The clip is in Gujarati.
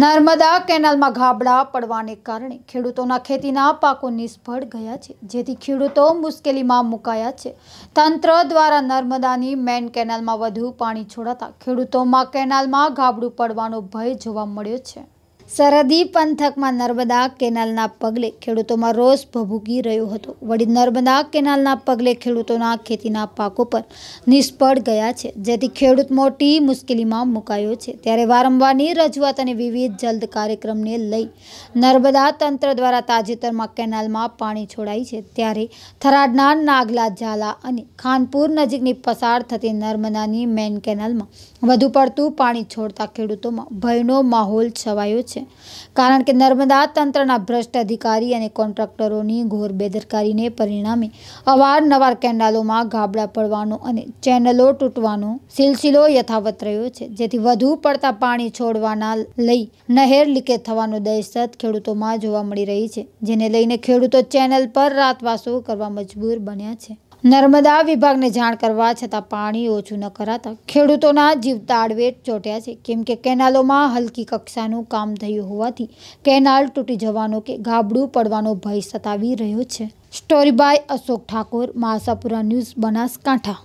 નર્મદા કેનાલમાં ગાબડા પડવાને કારણે ખેડૂતોના ખેતીના પાકો નિષ્ફળ ગયા છે જેથી ખેડૂતો મુશ્કેલીમાં મુકાયા છે તંત્ર દ્વારા નર્મદાની મેન કેનાલમાં વધુ પાણી છોડાતા ખેડૂતોમાં કેનાલમાં ગાબડું પડવાનો ભય જોવા મળ્યો છે સરહદી પંથકમાં નર્મદા કેનાલના પગલે ખેડૂતોમાં રોષ ભભૂકી રહ્યો હતો વળી નર્મદા કેનાલના પગલે ખેડૂતોના ખેતીના પાકો પર નિષ્ફળ ગયા છે જેથી ખેડૂત મોટી મુશ્કેલીમાં મુકાયો છે ત્યારે વારંવારની રજૂઆત અને વિવિધ જલ્દ કાર્યક્રમને લઈ નર્મદા તંત્ર દ્વારા તાજેતરમાં કેનાલમાં પાણી છોડાય છે ત્યારે થરાદના નાગલા ઝાલા અને ખાનપુર નજીકની પસાર થતી નર્મદાની મેન કેનાલમાં વધુ પડતું પાણી છોડતા ખેડૂતોમાં ભયનો માહોલ છવાયો છે છે કારણ કે નર્મદા તંત્રના ભ્રષ્ટ અધિકારી અને કોન્ટ્રાક્ટરોની ઘોર બેદરકારીને પરિણામે અવારનવાર કેનાલોમાં ગાબડા પડવાનો અને ચેનલો તૂટવાનો સિલસિલો યથાવત રહ્યો છે જેથી વધુ પડતા પાણી છોડવાના લઈ નહેર લીકેજ થવાનો દહેશત ખેડૂતોમાં જોવા મળી રહી છે જેને લઈને ખેડૂતો ચેનલ પર રાતવાસો કરવા મજબૂર બન્યા છે નર્મદા વિભાગને જાણ કરવા છતાં પાણી ઓછું ન કરાતા ખેડૂતોના જીવ તાળવેટ ચોટ્યા છે કેમ કે કેનાલોમાં હલકી કક્ષાનું કામ થયું હોવાથી કેનાલ તૂટી જવાનો કે ગાબડું પડવાનો ભય સતાવી રહ્યો છે story by Ashok Thakor Masapura news Banaskantha